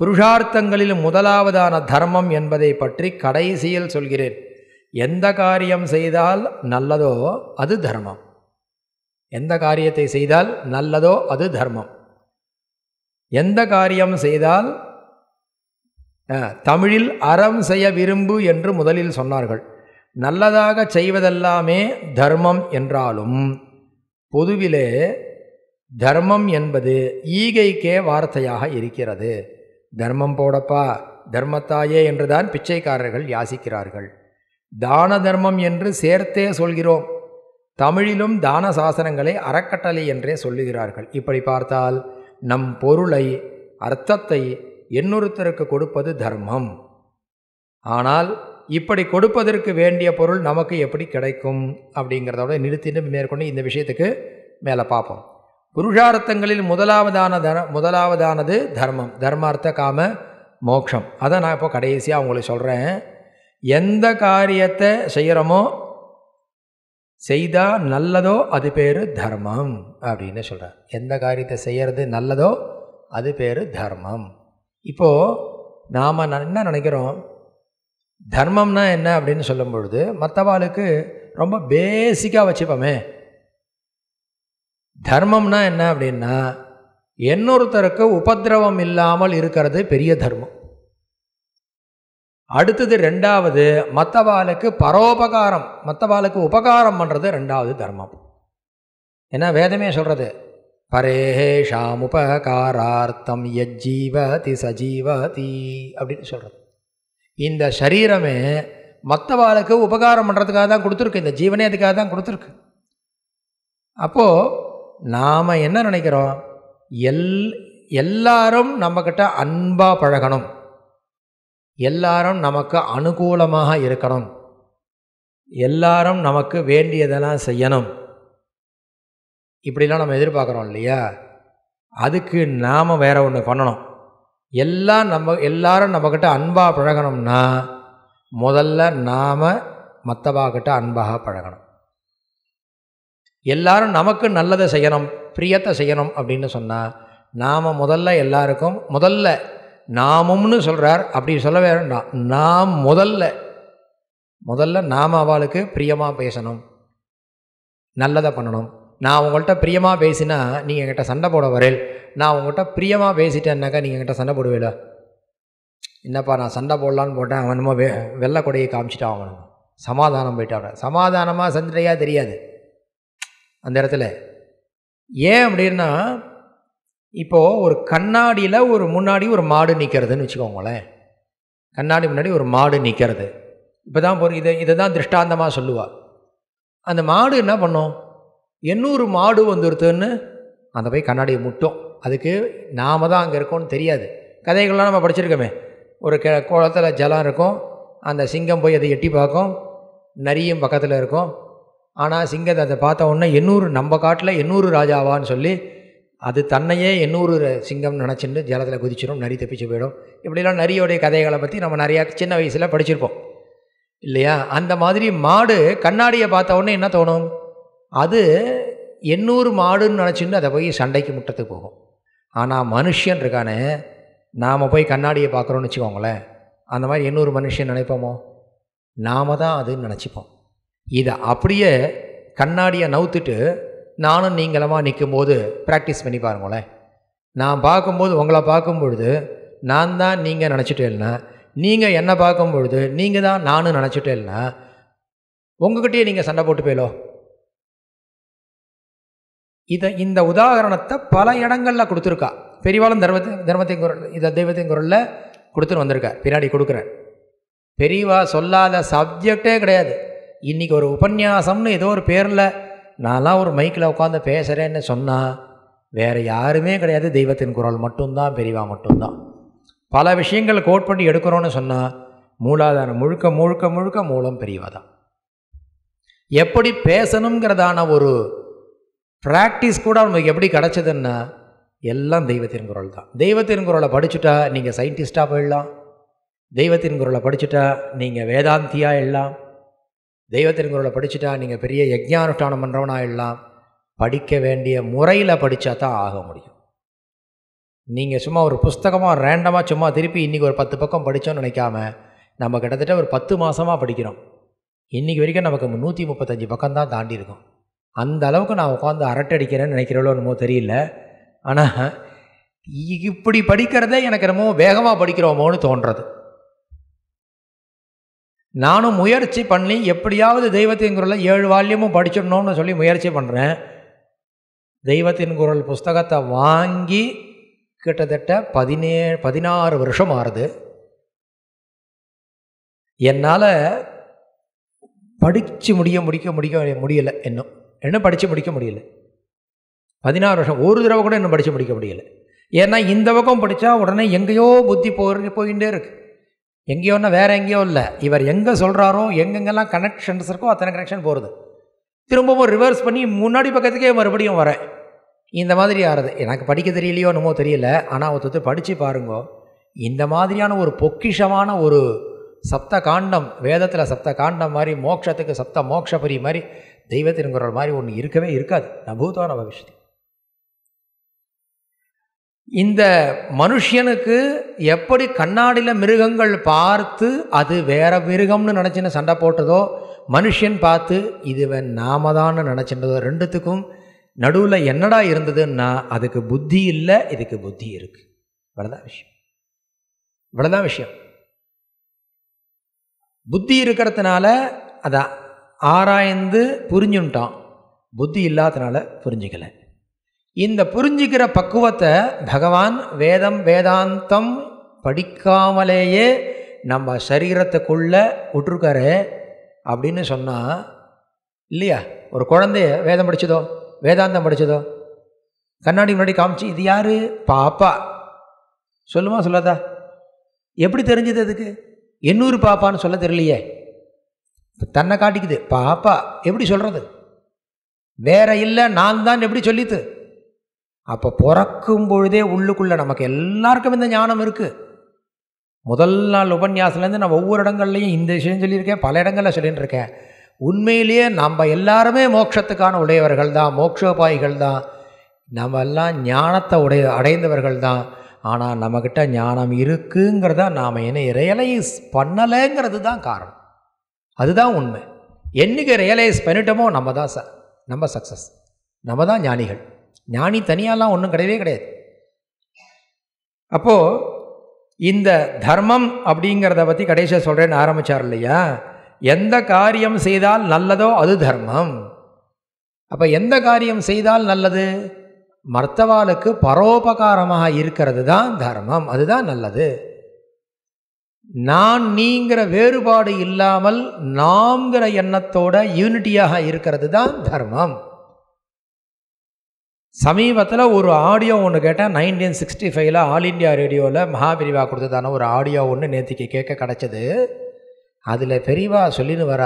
புருஷார்த்தங்களில் முதலாவதான தர்மம் என்பதை பற்றி கடைசியில் சொல்கிறேன் எந்த காரியம் செய்தால் நல்லதோ அது தர்மம் எந்த காரியத்தை செய்தால் நல்லதோ அது தர்மம் எந்த காரியம் செய்தால் தமிழில் அறம் செய்ய விரும்பு என்று முதலில் சொன்னார்கள் நல்லதாக செய்வதெல்லாமே தர்மம் என்றாலும் பொதுவிலே தர்மம் என்பது ஈகைக்கே வார்த்தையாக இருக்கிறது தர்மம் போடப்பா தர்மத்தாயே என்றுதான் பிச்சைக்காரர்கள் யாசிக்கிறார்கள் தான தர்மம் என்று சேர்த்தே சொல்கிறோம் தமிழிலும் தான சாசனங்களை அறக்கட்டளை என்றே சொல்லுகிறார்கள் இப்படி பார்த்தால் நம் பொருளை அர்த்தத்தை இன்னொருத்தருக்கு கொடுப்பது தர்மம் ஆனால் இப்படி கொடுப்பதற்கு வேண்டிய பொருள் நமக்கு எப்படி கிடைக்கும் அப்படிங்கிறதோட நிறுத்திட்டு மேற்கொண்டு இந்த விஷயத்துக்கு மேலே பார்ப்போம் புருஷார்த்தங்களில் முதலாவதான தர முதலாவதானது தர்மம் தர்மார்த்த காம மோக்ஷம் அதை நான் இப்போ கடைசியாக உங்களுக்கு சொல்கிறேன் எந்த காரியத்தை செய்கிறோமோ செய்தால் நல்லதோ அது பேர் தர்மம் அப்படின்னு சொல்கிறேன் எந்த காரியத்தை செய்கிறது நல்லதோ அது பேர் தர்மம் இப்போது நாம் என்ன நினைக்கிறோம் தர்மம்னா என்ன அப்படின்னு சொல்லும் பொழுது மற்றவாளுக்கு ரொம்ப பேசிக்காக வச்சுப்போமே தர்மம்னா என்ன அப்படின்னா இன்னொருத்தருக்கு உபதிரவம் இல்லாமல் இருக்கிறது பெரிய தர்மம் அடுத்தது ரெண்டாவது மற்றவாளுக்கு பரோபகாரம் மற்றவாளுக்கு உபகாரம் பண்ணுறது ரெண்டாவது தர்மம் ஏன்னா வேதமே சொல்கிறது பரேஹேஷாம் உபகாரார்த்தம் யஜ்ஜீவதி சஜீவதி அப்படின்னு சொல்கிறது இந்த சரீரமே மற்றவாளுக்கு உபகாரம் பண்ணுறதுக்காக தான் கொடுத்துருக்கு இந்த ஜீவனே அதுக்காக தான் கொடுத்துருக்கு அப்போது நாம் என்ன நினைக்கிறோம் எல் எல்லாரும் நம்மக்கிட்ட அன்பாக பழகணும் எல்லாரும் நமக்கு அனுகூலமாக இருக்கணும் எல்லாரும் நமக்கு வேண்டியதெல்லாம் செய்யணும் இப்படிலாம் நம்ம எதிர்பார்க்குறோம் இல்லையா அதுக்கு நாம் வேறு ஒன்று பண்ணணும் எல்லாம் நம்ம எல்லாரும் நம்மக்கிட்ட அன்பாக பழகணும்னா முதல்ல நாம் மற்றவாக்கிட்ட அன்பாக பழகணும் எல்லாரும் நமக்கு நல்லதை செய்யணும் பிரியத்தை செய்யணும் அப்படின்னு சொன்னால் நாம் முதல்ல எல்லாருக்கும் முதல்ல நாமும்னு சொல்கிறார் அப்படி சொல்ல வேண்டாம் நாம் முதல்ல முதல்ல நாம் அவளுக்கு பிரியமாக பேசணும் நல்லதை பண்ணணும் நான் உங்கள்கிட்ட பிரியமாக பேசினா நீங்கள் என்கிட்ட சண்டை போட வரேல் நான் உங்கள்கிட்ட பிரியமாக பேசிட்டேன்னாக்கா நீங்கள் எங்கிட்ட சண்டை போடுவேல என்னப்பா நான் சண்டை போடலான்னு போட்டேன் அவனுமோ வெ வெள்ளை கொடையை காமிச்சிட்டான் அவனுக்கு சமாதானம் போயிட்டான் சமாதானமாக சண்டையாக தெரியாது அந்த இடத்துல ஏன் அப்படின்னா இப்போது ஒரு கண்ணாடியில் ஒரு முன்னாடி ஒரு மாடு நிற்கிறதுன்னு வச்சுக்கோங்களேன் கண்ணாடி முன்னாடி ஒரு மாடு நிற்கிறது இப்போ தான் பொறு இதை இதை தான் திருஷ்டாந்தமாக சொல்லுவாள் அந்த மாடு என்ன பண்ணும் எண்ணூறு மாடு வந்துருத்துன்னு அந்த போய் கண்ணாடியை முட்டும் அதுக்கு நாம் தான் அங்கே இருக்கோம்னு தெரியாது கதைகள்லாம் நம்ம படிச்சிருக்கோமே ஒரு க குளத்தில் ஜலம் இருக்கும் அந்த சிங்கம் போய் அதை எட்டி பார்க்கும் நரியும் பக்கத்தில் இருக்கும் ஆனால் சிங்கத்தை அதை பார்த்த உடனே எண்ணூறு நம்ம காட்டில் எண்ணூறு ராஜாவான்னு சொல்லி அது தன்னையே எண்ணூறு சிங்கம் நினச்சிட்டு ஜலத்தில் குதிச்சிடும் நரி தப்பிச்சு போயிடும் இப்படிலாம் நரியோடைய கதைகளை பற்றி நம்ம நிறையா சின்ன வயசில் படிச்சிருப்போம் இல்லையா அந்த மாதிரி மாடு கண்ணாடியை பார்த்த உடனே என்ன தோணும் அது எண்ணூறு மாடுன்னு நினச்சிட்டு அதை போய் சண்டைக்கு முட்டத்துக்கு போகும் ஆனால் மனுஷன் இருக்கானே நாம் போய் கண்ணாடியை பார்க்குறோன்னு வச்சுக்கோங்களேன் அந்த மாதிரி எண்ணூறு மனுஷன் நினைப்போமோ நாம் தான் அதுன்னு நினச்சிப்போம் இதை அப்படியே கண்ணாடியை நவுத்துட்டு நானும் நீங்களமாக நிற்கும் போது ப்ராக்டிஸ் பண்ணி பாருங்களேன் நான் பார்க்கும்போது உங்களை பார்க்கும் பொழுது நான் தான் நீங்கள் நினச்சிட்டேன்னா நீங்கள் என்னை பார்க்கும் பொழுது நீங்கள் தான் நானும் நினச்சிட்டேன்னா உங்ககிட்டயே நீங்கள் சண்டை போட்டு போயிலோ இதை இந்த உதாகரணத்தை பல இடங்களில் கொடுத்துருக்கா பெரியவாளும் தர்மத்தை தர்மத்தின் குரல் இதை தெய்வத்தின் குரலில் கொடுத்துட்டு வந்திருக்கார் பின்னாடி கொடுக்குறேன் பெரியவா சொல்லாத சப்ஜெக்டே கிடையாது இன்றைக்கி ஒரு உபன்யாசம்னு ஏதோ ஒரு பேரில் நான்லாம் ஒரு மைக்கில் உட்காந்து பேசுகிறேன்னு சொன்னால் வேறு யாருமே கிடையாது தெய்வத்தின் குரல் மட்டும்தான் பெரியவா மட்டும்தான் பல விஷயங்கள் கோட் பண்ணி எடுக்கிறோன்னு சொன்னால் மூலாதாரம் முழுக்க முழுக்க முழுக்க மூலம் பெரியவா தான் எப்படி பேசணுங்கிறதான ஒரு ப்ராக்டிஸ் கூட அவங்களுக்கு எப்படி கிடச்சதுன்னா எல்லாம் தெய்வத்தின் குரல் தான் தெய்வத்தின் குரலை படிச்சுட்டா நீங்கள் சயின்டிஸ்டாக போயிடலாம் தெய்வத்தின் குரலை படிச்சுட்டா நீங்கள் வேதாந்தியாக எல்லாம் தெய்வ திருக்குறளை படிச்சுட்டா நீங்கள் பெரிய பண்ணுறவனா எல்லாம் படிக்க வேண்டிய முறையில் படித்தா தான் ஆக முடியும் நீங்கள் சும்மா ஒரு புஸ்தகமாக ரேண்டமாக சும்மா திருப்பி இன்றைக்கி ஒரு பத்து பக்கம் படித்தோன்னு நினைக்காம நம்ம கிட்டத்தட்ட ஒரு பத்து மாதமாக படிக்கிறோம் இன்றைக்கி வரைக்கும் நமக்கு நூற்றி முப்பத்தஞ்சு பக்கம் தான் தாண்டி இருக்கும் அந்த அளவுக்கு நான் உட்காந்து அரட்டடிக்கிறேன்னு நினைக்கிறவளோ என்னமோ தெரியல ஆனால் இப்படி படிக்கிறதே எனக்கு என்னமோ வேகமாக படிக்கிறோமோன்னு தோன்றது நானும் முயற்சி பண்ணி எப்படியாவது தெய்வத்தின் குரலில் ஏழு வால்யமும் படிச்சிடணும்னு சொல்லி முயற்சி பண்ணுறேன் தெய்வத்தின் குரல் புஸ்தகத்தை வாங்கி கிட்டத்தட்ட பதினே பதினாறு வருஷம் ஆறுது என்னால் படித்து முடிய முடிக்க முடிக்க முடியலை இன்னும் இன்னும் படித்து முடிக்க முடியலை பதினாறு வருஷம் ஒரு தடவை கூட இன்னும் படித்து முடிக்க முடியலை ஏன்னா இந்த பக்கம் படித்தா உடனே எங்கேயோ புத்தி போய் போயிட்டே இருக்குது எங்கேயோன்னா வேறு எங்கேயோ இல்லை இவர் எங்கே சொல்கிறாரோ எங்கெங்கெல்லாம் கனெக்ஷன்ஸ் இருக்கோ அத்தனை கனெக்ஷன் போகிறது திரும்பவும் ரிவர்ஸ் பண்ணி முன்னாடி பக்கத்துக்கே மறுபடியும் வரேன் இந்த மாதிரி ஆறுது எனக்கு படிக்க தெரியலையோ என்னமோ தெரியல ஆனால் ஒருத்தர் படித்து பாருங்க இந்த மாதிரியான ஒரு பொக்கிஷமான ஒரு சப்த காண்டம் வேதத்தில் சப்த காண்டம் மாதிரி மோட்சத்துக்கு சப்த மோட்சபுரி மாதிரி குரல் மாதிரி ஒன்று இருக்கவே இருக்காது நபூதோ நபவிஷ்யத்து இந்த மனுஷனுக்கு எப்படி கண்ணாடியில் மிருகங்கள் பார்த்து அது வேற மிருகம்னு நினச்சின்னு சண்டை போட்டதோ மனுஷன் பார்த்து இதுவன் நாம தான்னு நினச்சின்றதோ ரெண்டுத்துக்கும் நடுவில் என்னடா இருந்ததுன்னா அதுக்கு புத்தி இல்லை இதுக்கு புத்தி இருக்குது இவ்வளோதான் விஷயம் இவ்வளோதான் விஷயம் புத்தி இருக்கிறதுனால அதை ஆராய்ந்து புரிஞ்சுன்ட்டான் புத்தி இல்லாதனால புரிஞ்சுக்கலை இந்த புரிஞ்சுக்கிற பக்குவத்தை பகவான் வேதம் வேதாந்தம் படிக்காமலேயே நம்ம சரீரத்துக்குள்ளே விட்டுருக்காரு அப்படின்னு சொன்னால் இல்லையா ஒரு குழந்தைய வேதம் படித்ததோ வேதாந்தம் படித்ததோ கண்ணாடி முன்னாடி காமிச்சு இது யார் பாப்பா சொல்லுமா சொல்லாதா எப்படி தெரிஞ்சது அதுக்கு எண்ணூறு பாப்பான்னு சொல்ல தெரியலையே தன்னை காட்டிக்குது பாப்பா எப்படி சொல்கிறது வேற இல்லை நான் தான் எப்படி சொல்லித்து அப்போ பிறக்கும் பொழுதே உள்ளுக்குள்ளே நமக்கு எல்லாருக்கும் இந்த ஞானம் இருக்குது முதல் நாள் உபன்யாசிலேருந்து நான் ஒவ்வொரு இடங்கள்லையும் இந்த விஷயம் சொல்லியிருக்கேன் பல இடங்களில் சொல்லிட்டுருக்கேன் உண்மையிலேயே நம்ம எல்லாருமே மோட்சத்துக்கான உடையவர்கள் தான் மோட்சோபாயிகள் தான் நம்ம எல்லாம் ஞானத்தை உடைய அடைந்தவர்கள் தான் ஆனால் நம்மக்கிட்ட ஞானம் இருக்குங்கிறத நாம் என்ன ரியலைஸ் பண்ணலைங்கிறது தான் காரணம் அதுதான் உண்மை என்றைக்கு ரியலைஸ் பண்ணிட்டோமோ நம்ம தான் ச நம்ம சக்ஸஸ் நம்ம தான் ஞானிகள் ஞானி தனியாலாம் ஒன்றும் கிடையவே கிடையாது அப்போது இந்த தர்மம் அப்படிங்கிறத பற்றி கடைசியாக சொல்கிறேன்னு ஆரம்பித்தார் இல்லையா எந்த காரியம் செய்தால் நல்லதோ அது தர்மம் அப்போ எந்த காரியம் செய்தால் நல்லது மர்த்தவாளுக்கு பரோபகாரமாக இருக்கிறது தான் தர்மம் அதுதான் நல்லது நான் நீங்கிற வேறுபாடு இல்லாமல் நாம்ங்கிற எண்ணத்தோட யூனிட்டியாக இருக்கிறது தான் தர்மம் சமீபத்தில் ஒரு ஆடியோ ஒன்று கேட்டேன் நைன்டீன் சிக்ஸ்டி ஃபைவ்ல ஆல் இண்டியா ரேடியோவில் மகாபிரிவா கொடுத்ததான ஒரு ஆடியோ ஒன்று நேற்றுக்கு கேட்க கிடச்சிது அதில் பெரிவா சொல்லின்னு வர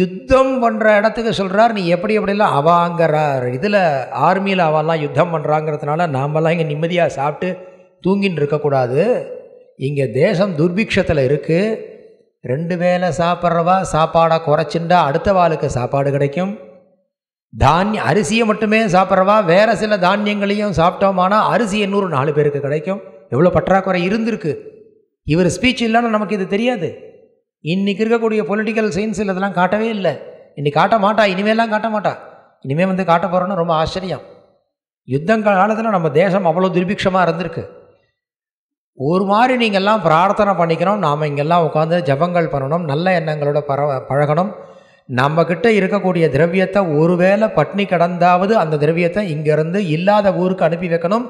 யுத்தம் பண்ணுற இடத்துக்கு சொல்கிறார் நீ எப்படி எப்படிலாம் அவாங்கிறார் இதில் ஆர்மியில் அவெல்லாம் யுத்தம் பண்ணுறாங்கிறதுனால நாமெல்லாம் இங்கே நிம்மதியாக சாப்பிட்டு தூங்கின்னு இருக்கக்கூடாது இங்கே தேசம் துர்பிக்ஷத்தில் இருக்குது ரெண்டு வேலை சாப்பிட்றவா சாப்பாடை குறைச்சுண்டா அடுத்த வாளுக்கு சாப்பாடு கிடைக்கும் தானிய அரிசியை மட்டுமே சாப்பிட்றவா வேறு சில தானியங்களையும் சாப்பிட்டோமானா அரிசி எண்ணூறு நாலு பேருக்கு கிடைக்கும் எவ்வளோ பற்றாக்குறை இருந்திருக்கு இவர் ஸ்பீச் இல்லைன்னா நமக்கு இது தெரியாது இன்றைக்கி இருக்கக்கூடிய பொலிட்டிக்கல் சயின்ஸில் இதெல்லாம் காட்டவே இல்லை இன்னைக்கு காட்ட மாட்டா இனிமேலாம் காட்ட மாட்டா இனிமேல் வந்து காட்ட போகிறோன்னு ரொம்ப ஆச்சரியம் யுத்தம் காலத்தில் நம்ம தேசம் அவ்வளோ துர்பிக்ஷமாக இருந்திருக்கு ஒரு மாதிரி நீங்கள்லாம் பிரார்த்தனை பண்ணிக்கணும் நாம் இங்கெல்லாம் உட்காந்து ஜபங்கள் பண்ணணும் நல்ல எண்ணங்களோட பர பழகணும் நம்மக்கிட்ட இருக்கக்கூடிய திரவியத்தை ஒருவேளை பட்னி கடந்தாவது அந்த திரவியத்தை இங்கேருந்து இல்லாத ஊருக்கு அனுப்பி வைக்கணும்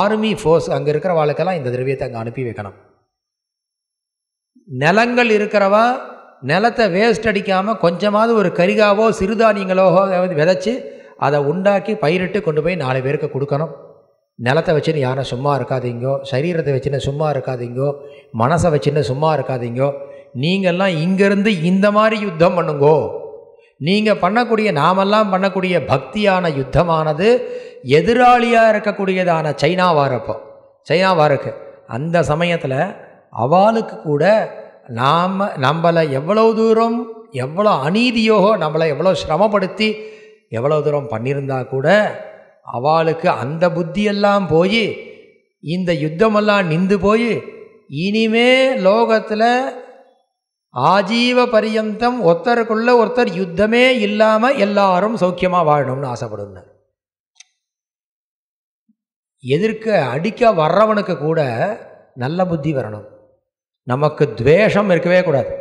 ஆர்மி ஃபோர்ஸ் அங்கே இருக்கிற வாழ்க்கெல்லாம் இந்த திரவியத்தை அங்கே அனுப்பி வைக்கணும் நிலங்கள் இருக்கிறவா நிலத்தை வேஸ்ட் அடிக்காமல் கொஞ்சமாவது ஒரு கரிகாவோ சிறுதானியங்களோ விதைச்சி அதை உண்டாக்கி பயிரிட்டு கொண்டு போய் நாலு பேருக்கு கொடுக்கணும் நிலத்தை வச்சுன்னு யாரும் சும்மா இருக்காதீங்கோ சரீரத்தை வச்சுன்னு சும்மா இருக்காதீங்கோ மனசை வச்சுன்னு சும்மா இருக்காதீங்கோ நீங்கள்லாம் இங்கேருந்து இந்த மாதிரி யுத்தம் பண்ணுங்கோ நீங்கள் பண்ணக்கூடிய நாமெல்லாம் பண்ணக்கூடிய பக்தியான யுத்தமானது எதிராளியாக இருக்கக்கூடியதான சைனாவாக இருப்போம் சைனாவாக இருக்கு அந்த சமயத்தில் அவளுக்கு கூட நாம் நம்மளை எவ்வளோ தூரம் எவ்வளோ அநீதியோ நம்மளை எவ்வளோ சிரமப்படுத்தி எவ்வளோ தூரம் பண்ணியிருந்தா கூட அவளுக்கு அந்த புத்தியெல்லாம் போய் இந்த யுத்தமெல்லாம் நின்று போய் இனிமே லோகத்தில் ஆஜீவ பரியந்தம் ஒருத்தருக்குள்ள ஒருத்தர் யுத்தமே இல்லாமல் எல்லாரும் சௌக்கியமாக வாழணும்னு ஆசைப்படுங்க எதிர்க்க அடிக்க வர்றவனுக்கு கூட நல்ல புத்தி வரணும் நமக்கு துவேஷம் இருக்கவே கூடாது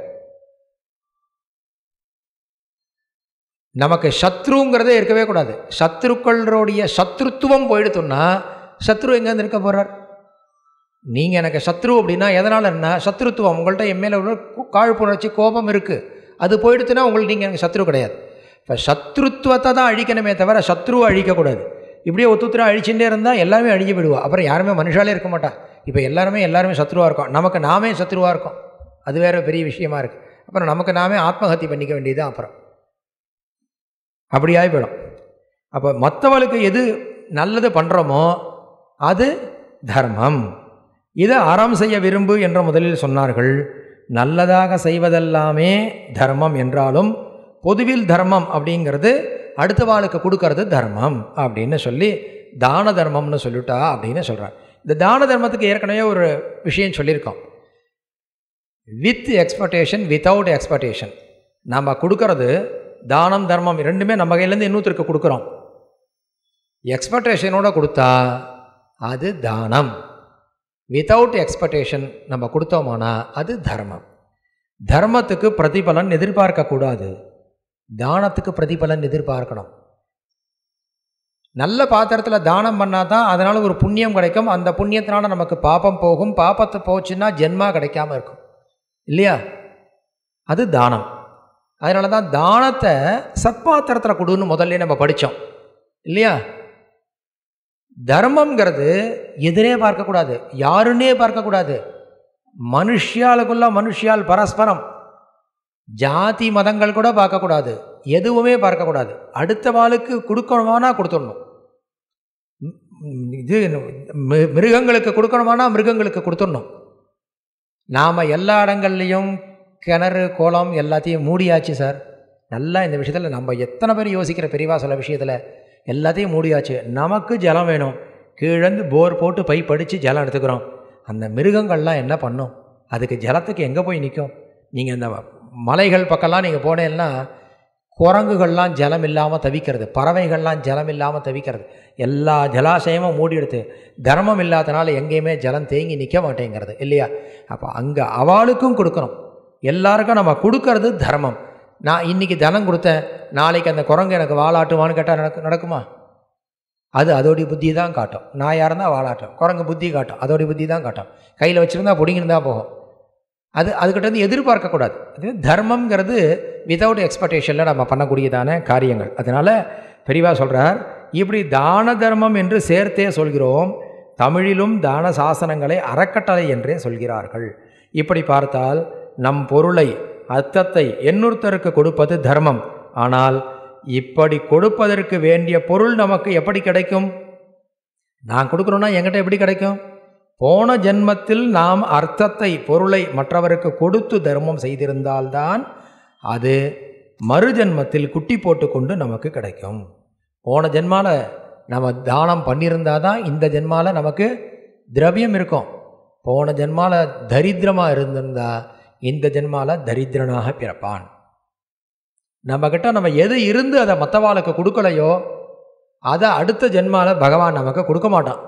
நமக்கு சத்ருங்கிறதே இருக்கவே கூடாது சத்ருக்களுடைய சத்ருத்துவம் போயிடுத்துன்னா சத்ரு எங்கேருந்து இருக்க போகிறார் நீங்கள் எனக்கு சத்ரு அப்படின்னா எதனால் என்ன சத்ருத்துவம் உங்கள்கிட்ட என் மேலே உள்ள காழ்ப்புணர்ச்சி கோபம் இருக்குது அது போயிடுச்சுன்னா உங்களுக்கு நீங்கள் எனக்கு சத்ரு கிடையாது இப்போ சத்ருத்துவத்தை தான் அழிக்கணுமே தவிர சத்ருவை அழிக்கக்கூடாது இப்படியே ஒத்துத்திரம் அழிச்சுட்டே இருந்தால் எல்லாருமே அழிஞ்சு விடுவோம் அப்புறம் யாருமே மனுஷாலே இருக்க மாட்டா இப்போ எல்லாருமே எல்லாருமே சத்ருவாக இருக்கும் நமக்கு நாமே சத்ருவாக இருக்கும் அது வேறு பெரிய விஷயமா இருக்குது அப்புறம் நமக்கு நாமே ஆத்மஹத்தி பண்ணிக்க வேண்டியது அப்புறம் அப்படியாகி போயிடும் அப்போ மற்றவளுக்கு எது நல்லது பண்ணுறோமோ அது தர்மம் இதை அறம் செய்ய விரும்பு என்று முதலில் சொன்னார்கள் நல்லதாக செய்வதெல்லாமே தர்மம் என்றாலும் பொதுவில் தர்மம் அப்படிங்கிறது அடுத்த வாளுக்கு கொடுக்கறது தர்மம் அப்படின்னு சொல்லி தான தர்மம்னு சொல்லிட்டா அப்படின்னு சொல்கிறார் இந்த தான தர்மத்துக்கு ஏற்கனவே ஒரு விஷயம் சொல்லியிருக்கோம் வித் எக்ஸ்பெக்டேஷன் வித்தவுட் எக்ஸ்பெக்டேஷன் நம்ம கொடுக்கறது தானம் தர்மம் ரெண்டுமே நம்ம கையிலேருந்து இன்னொருத்தருக்கு கொடுக்குறோம் எக்ஸ்பெக்டேஷனோடு கொடுத்தா அது தானம் வித்தவுட் எக்ஸ்பெக்டேஷன் நம்ம கொடுத்தோமானா அது தர்மம் தர்மத்துக்கு பிரதிபலன் எதிர்பார்க்கக்கூடாது தானத்துக்கு பிரதிபலன் எதிர்பார்க்கணும் நல்ல பாத்திரத்தில் தானம் பண்ணால் தான் அதனால் ஒரு புண்ணியம் கிடைக்கும் அந்த புண்ணியத்தினால நமக்கு பாப்பம் போகும் பாப்பத்தை போச்சுன்னா ஜென்மா கிடைக்காம இருக்கும் இல்லையா அது தானம் அதனால தான் தானத்தை சத்பாத்திரத்தில் கொடுன்னு முதல்ல நம்ம படித்தோம் இல்லையா தர்மங்கிறது எதிரே பார்க்கக்கூடாது யாருன்னே பார்க்கக்கூடாது மனுஷியாளுக்குள்ள மனுஷியால் பரஸ்பரம் ஜாதி மதங்கள் கூட பார்க்கக்கூடாது எதுவுமே பார்க்கக்கூடாது அடுத்த வாளுக்கு கொடுக்கணுமானா கொடுத்துடணும் இது மிருகங்களுக்கு கொடுக்கணுமானா மிருகங்களுக்கு கொடுத்துடணும் நாம் எல்லா இடங்கள்லையும் கிணறு கோலம் எல்லாத்தையும் மூடியாச்சு சார் நல்லா இந்த விஷயத்தில் நம்ம எத்தனை பேர் யோசிக்கிற பெரியவா சொல்ல விஷயத்தில் எல்லாத்தையும் மூடியாச்சு நமக்கு ஜலம் வேணும் கீழேந்து போர் போட்டு பை படித்து ஜலம் எடுத்துக்கிறோம் அந்த மிருகங்கள்லாம் என்ன பண்ணும் அதுக்கு ஜலத்துக்கு எங்கே போய் நிற்கும் நீங்கள் இந்த மலைகள் பக்கம்லாம் நீங்கள் போனேன்னா குரங்குகள்லாம் ஜலம் இல்லாமல் தவிக்கிறது பறவைகள்லாம் ஜலம் இல்லாமல் தவிக்கிறது எல்லா ஜலாசயமும் மூடி எடுத்து தர்மம் இல்லாதனால எங்கேயுமே ஜலம் தேங்கி நிற்க மாட்டேங்கிறது இல்லையா அப்போ அங்கே அவளுக்கும் கொடுக்கணும் எல்லாருக்கும் நம்ம கொடுக்கறது தர்மம் நான் இன்றைக்கி தனம் கொடுத்தேன் நாளைக்கு அந்த குரங்கு எனக்கு வாலாட்டுவான்னு கேட்டால் நடக்கு நடக்குமா அது அதோடைய புத்தி தான் காட்டும் நான் யாருந்தால் வாழாட்டும் குரங்கு புத்தி காட்டும் அதோடைய புத்தி தான் காட்டும் கையில் வச்சுருந்தா பிடிங்கின்னு தான் போகும் அது அதுக்கிட்ட வந்து எதிர்பார்க்கக்கூடாது அது தர்மங்கிறது விதவுட் எக்ஸ்பெக்டேஷனில் நம்ம பண்ணக்கூடியதான காரியங்கள் அதனால் பெரியவா சொல்கிறார் இப்படி தான தர்மம் என்று சேர்த்தே சொல்கிறோம் தமிழிலும் தான சாசனங்களை அறக்கட்டளை என்றே சொல்கிறார்கள் இப்படி பார்த்தால் நம் பொருளை அர்த்தத்தை எண்ணொருத்தருக்கு கொடுப்பது தர்மம் ஆனால் இப்படி கொடுப்பதற்கு வேண்டிய பொருள் நமக்கு எப்படி கிடைக்கும் நான் கொடுக்குறோன்னா எங்கிட்ட எப்படி கிடைக்கும் போன ஜென்மத்தில் நாம் அர்த்தத்தை பொருளை மற்றவருக்கு கொடுத்து தர்மம் செய்திருந்தால்தான் அது மறு ஜென்மத்தில் குட்டி போட்டுக்கொண்டு நமக்கு கிடைக்கும் போன ஜென்மாவில் நம்ம தானம் பண்ணியிருந்தால் தான் இந்த ஜென்மாவில் நமக்கு திரவியம் இருக்கும் போன ஜென்மாவில் தரித்திரமாக இருந்திருந்தால் இந்த ஜென்மாவில் தரித்திரனாக பிறப்பான் நம்மக்கிட்ட நம்ம எது இருந்து அதை மற்றவாளுக்கு கொடுக்கலையோ அதை அடுத்த ஜென்மாவில் பகவான் நமக்கு கொடுக்க மாட்டான்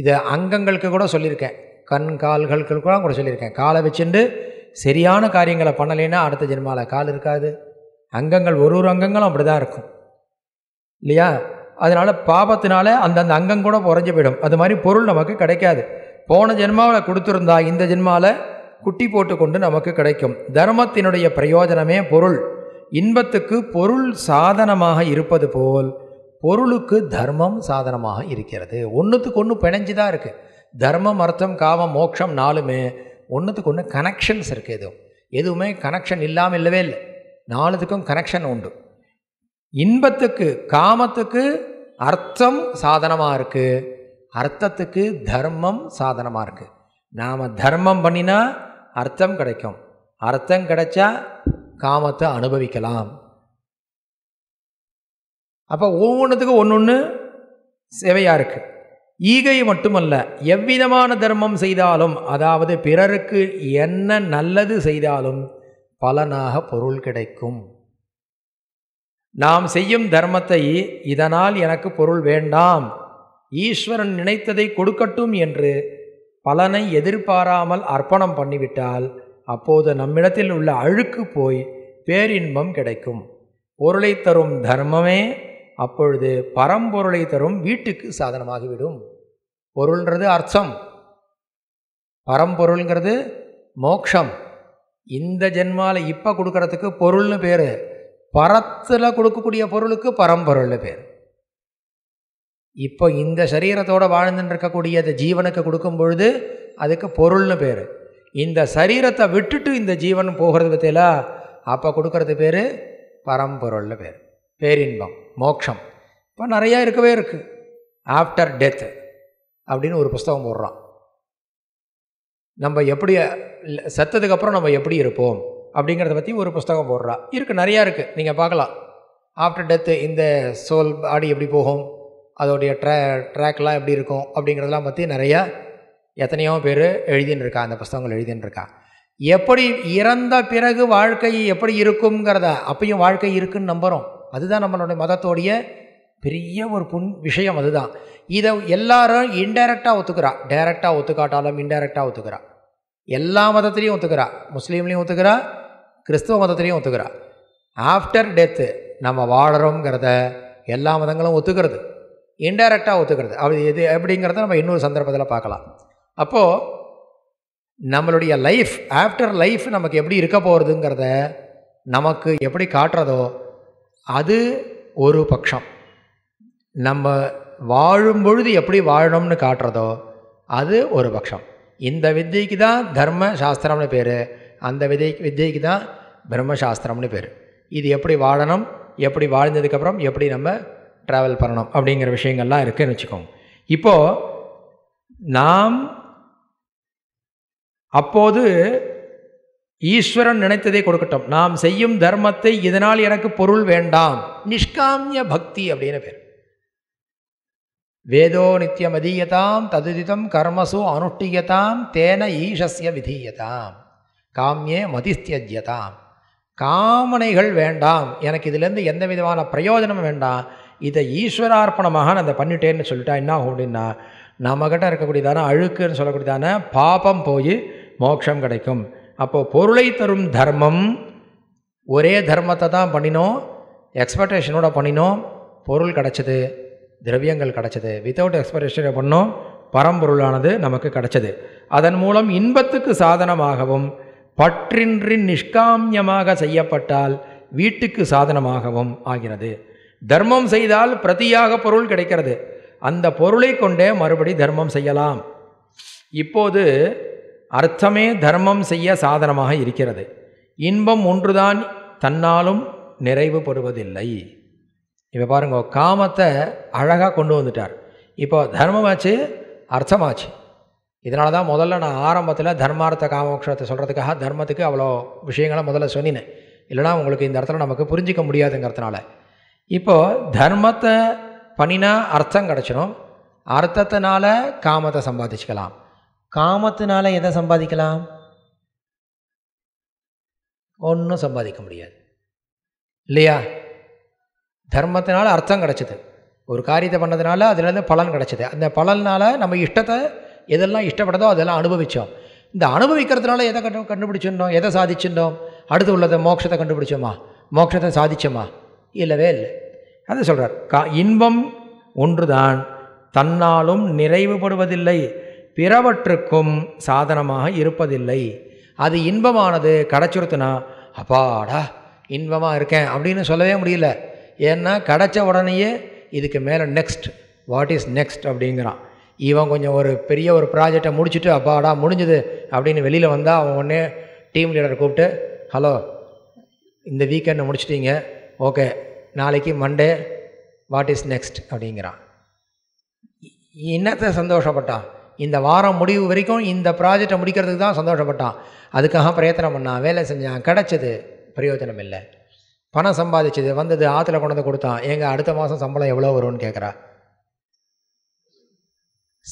இதை அங்கங்களுக்கு கூட சொல்லியிருக்கேன் கண் கால்களுக்கு கூட கூட சொல்லியிருக்கேன் காலை வச்சுட்டு சரியான காரியங்களை பண்ணலைன்னா அடுத்த ஜென்மாவில் கால் இருக்காது அங்கங்கள் ஒரு ஒரு அங்கங்களும் அப்படி தான் இருக்கும் இல்லையா அதனால் பாபத்தினால அந்தந்த அங்கம் கூட உறைஞ்சி போயிடும் அது மாதிரி பொருள் நமக்கு கிடைக்காது போன ஜென்மாவில் கொடுத்துருந்தா இந்த ஜென்மாவில் குட்டி போட்டுக்கொண்டு நமக்கு கிடைக்கும் தர்மத்தினுடைய பிரயோஜனமே பொருள் இன்பத்துக்கு பொருள் சாதனமாக இருப்பது போல் பொருளுக்கு தர்மம் சாதனமாக இருக்கிறது ஒன்றுத்துக்கு ஒன்று பிணைஞ்சு தான் இருக்குது தர்மம் அர்த்தம் காமம் மோட்சம் நாலுமே ஒன்றுத்துக்கு ஒன்று கனெக்ஷன்ஸ் இருக்குது எதுவும் எதுவுமே கனெக்ஷன் இல்லாமல் இல்லவே இல்லை நாலுத்துக்கும் கனெக்ஷன் உண்டு இன்பத்துக்கு காமத்துக்கு அர்த்தம் சாதனமாக இருக்குது அர்த்தத்துக்கு தர்மம் சாதனமாக இருக்குது நாம் தர்மம் பண்ணினா அர்த்தம் கிடைக்கும் அர்த்தம் கிடைச்சா காமத்தை அனுபவிக்கலாம் அப்போ ஒவ்வொன்றுத்துக்கும் ஒன்று ஒன்று சேவையாக இருக்குது ஈகை மட்டுமல்ல எவ்விதமான தர்மம் செய்தாலும் அதாவது பிறருக்கு என்ன நல்லது செய்தாலும் பலனாக பொருள் கிடைக்கும் நாம் செய்யும் தர்மத்தை இதனால் எனக்கு பொருள் வேண்டாம் ஈஸ்வரன் நினைத்ததை கொடுக்கட்டும் என்று பலனை எதிர்பாராமல் அர்ப்பணம் பண்ணிவிட்டால் அப்போது நம்மிடத்தில் உள்ள அழுக்கு போய் பேரின்பம் கிடைக்கும் பொருளை தரும் தர்மமே அப்பொழுது பரம்பொருளை தரும் வீட்டுக்கு சாதனமாகிவிடும் பொருள்ன்றது அர்த்தம் பரம்பொருள்ங்கிறது மோக்ஷம் இந்த ஜென்மாவில் இப்போ கொடுக்கறதுக்கு பொருள்னு பேர் பரத்தில் கொடுக்கக்கூடிய பொருளுக்கு பரம்பொருள்னு பேர் இப்போ இந்த சரீரத்தோடு வாழ்ந்துன்னு அந்த ஜீவனுக்கு கொடுக்கும் பொழுது அதுக்கு பொருள்னு பேர் இந்த சரீரத்தை விட்டுட்டு இந்த ஜீவன் போகிறது பற்றியெல்லாம் அப்போ கொடுக்கறது பேர் பரம்பொருள்னு பேர் பேரின்பம் மோக்ஷம் இப்போ நிறையா இருக்கவே இருக்குது ஆஃப்டர் டெத்து அப்படின்னு ஒரு புஸ்தகம் போடுறோம் நம்ம எப்படி செத்ததுக்கப்புறம் நம்ம எப்படி இருப்போம் அப்படிங்கிறத பற்றி ஒரு புஸ்தகம் போடுறா இருக்குது நிறையா இருக்குது நீங்கள் பார்க்கலாம் ஆஃப்டர் டெத்து இந்த சோல் பாடி எப்படி போகும் அதோடைய ட்ரா ட்ராக்லாம் எப்படி இருக்கும் அப்படிங்கிறதெல்லாம் பற்றி நிறையா எத்தனையோ பேர் எழுதின்னு இருக்கா அந்த புஸ்தகங்கள் எழுதின்னு இருக்கா எப்படி இறந்த பிறகு வாழ்க்கை எப்படி இருக்குங்கிறத அப்பயும் வாழ்க்கை இருக்குன்னு நம்புகிறோம் அதுதான் நம்மளுடைய மதத்தோடைய பெரிய ஒரு புன் விஷயம் அதுதான் இதை எல்லாரும் இன்டைரக்டாக ஒத்துக்கிறா டைரெக்டாக ஒத்துக்காட்டாலும் இன்டைரக்டாக ஒத்துக்கிறா எல்லா மதத்துலேயும் ஒத்துக்கிறா முஸ்லீம்லேயும் ஒத்துக்கிறா கிறிஸ்துவ மதத்துலேயும் ஒத்துக்கிறா ஆஃப்டர் டெத்து நம்ம வாழறோங்கிறத எல்லா மதங்களும் ஒத்துக்கிறது இன்டைரக்டாக ஒத்துக்கிறது அது எது எப்படிங்கிறத நம்ம இன்னொரு சந்தர்ப்பத்தில் பார்க்கலாம் அப்போது நம்மளுடைய லைஃப் ஆஃப்டர் லைஃப் நமக்கு எப்படி இருக்க போகிறதுங்கிறத நமக்கு எப்படி காட்டுறதோ அது ஒரு பட்சம் நம்ம வாழும் பொழுது எப்படி வாழணும்னு காட்டுறதோ அது ஒரு பட்சம் இந்த வித்தைக்கு தான் தர்ம சாஸ்திரம்னு பேர் அந்த விதை வித்தைக்கு தான் பிரம்மசாஸ்திரம்னு பேர் இது எப்படி வாழணும் எப்படி வாழ்ந்ததுக்கப்புறம் எப்படி நம்ம ட்ராவல் பண்ணணும் அப்படிங்கிற விஷயங்கள்லாம் இருக்குதுன்னு வச்சுக்கோங்க இப்போது நாம் அப்போது ஈஸ்வரன் நினைத்ததே கொடுக்கட்டும் நாம் செய்யும் தர்மத்தை இதனால் எனக்கு பொருள் வேண்டாம் நிஷ்காமிய பக்தி அப்படின்னு பேர் வேதோ நித்தியம் அதீயதாம் ததுதிதம் கர்மசு அனுஷ்டியதாம் தேன ஈஷஸ்ய விதீயதாம் காமியே மதிஸ்தியஜ்யதாம் காமனைகள் வேண்டாம் எனக்கு இதிலேருந்து எந்த விதமான பிரயோஜனமும் வேண்டாம் இதை ஈஸ்வரார்ப்பணமாக நான் அதை பண்ணிட்டேன்னு சொல்லிட்டா என்ன ஆகும் அப்படின்னா நம்மகிட்ட இருக்கக்கூடியதான அழுக்குன்னு சொல்லக்கூடியதான பாபம் போய் மோட்சம் கிடைக்கும் அப்போது பொருளை தரும் தர்மம் ஒரே தர்மத்தை தான் பண்ணினோம் எக்ஸ்பெக்டேஷனோட பண்ணினோம் பொருள் கிடச்சிது திரவியங்கள் கிடச்சிது வித்தவுட் எக்ஸ்பெக்டேஷனை பண்ணோம் பரம்பொருளானது நமக்கு கிடச்சிது அதன் மூலம் இன்பத்துக்கு சாதனமாகவும் பற்றின்றி நிஷ்காமியமாக செய்யப்பட்டால் வீட்டுக்கு சாதனமாகவும் ஆகிறது தர்மம் செய்தால் பிரதியாக பொருள் கிடைக்கிறது அந்த பொருளை கொண்டே மறுபடி தர்மம் செய்யலாம் இப்போது அர்த்தமே தர்மம் செய்ய சாதனமாக இருக்கிறது இன்பம் ஒன்றுதான் தன்னாலும் நிறைவு பெறுவதில்லை இப்போ பாருங்க காமத்தை அழகாக கொண்டு வந்துட்டார் இப்போ தர்மமாச்சு அர்த்தமாச்சு இதனால தான் முதல்ல நான் ஆரம்பத்தில் தர்மார்த்த காமோக்ஷத்தை சொல்கிறதுக்காக தர்மத்துக்கு அவ்வளோ விஷயங்களை முதல்ல சொன்னினேன் இல்லைனா உங்களுக்கு இந்த இடத்துல நமக்கு புரிஞ்சிக்க முடியாதுங்கிறதுனால இப்போது தர்மத்தை பண்ணினா அர்த்தம் கிடச்சிடும் அர்த்தத்தினால காமத்தை சம்பாதிச்சுக்கலாம் காமத்தினால எதை சம்பாதிக்கலாம் ஒன்றும் சம்பாதிக்க முடியாது இல்லையா தர்மத்தினால அர்த்தம் கிடச்சிது ஒரு காரியத்தை பண்ணதுனால அதுலேருந்து பலன் கிடச்சிது அந்த பலனால் நம்ம இஷ்டத்தை எதெல்லாம் இஷ்டப்படுதோ அதெல்லாம் அனுபவித்தோம் இந்த அனுபவிக்கிறதுனால எதை கண்டு கண்டுபிடிச்சிருந்தோம் எதை சாதிச்சிருந்தோம் அடுத்து உள்ளதை மோட்சத்தை கண்டுபிடிச்சோமா மோட்சத்தை சாதிச்சோமா இல்லவே இல்லை அது சொல்கிறார் கா இன்பம் ஒன்றுதான் தன்னாலும் நிறைவுபடுவதில்லை பிறவற்றுக்கும் சாதனமாக இருப்பதில்லை அது இன்பமானது கிடச்சிருத்துனா அப்பாடா இன்பமாக இருக்கேன் அப்படின்னு சொல்லவே முடியல ஏன்னா கிடச்ச உடனேயே இதுக்கு மேலே நெக்ஸ்ட் வாட் இஸ் நெக்ஸ்ட் அப்படிங்கிறான் இவன் கொஞ்சம் ஒரு பெரிய ஒரு ப்ராஜெக்டை முடிச்சுட்டு அப்பாடா முடிஞ்சுது அப்படின்னு வெளியில் வந்தால் அவன் உடனே டீம் லீடரை கூப்பிட்டு ஹலோ இந்த வீக்கெண்டை முடிச்சிட்டிங்க ஓகே நாளைக்கு மண்டே வாட் இஸ் நெக்ஸ்ட் அப்படிங்கிறான் என்னத்தை சந்தோஷப்பட்டான் இந்த வாரம் முடிவு வரைக்கும் இந்த ப்ராஜெக்டை முடிக்கிறதுக்கு தான் சந்தோஷப்பட்டான் அதுக்காக பிரயத்தனம் பண்ணான் வேலை செஞ்சான் கிடச்சது பிரயோஜனம் இல்லை பணம் சம்பாதிச்சது வந்தது ஆற்றுல கொண்டு வந்து கொடுத்தான் எங்கள் அடுத்த மாதம் சம்பளம் எவ்வளோ வரும்னு கேட்குறா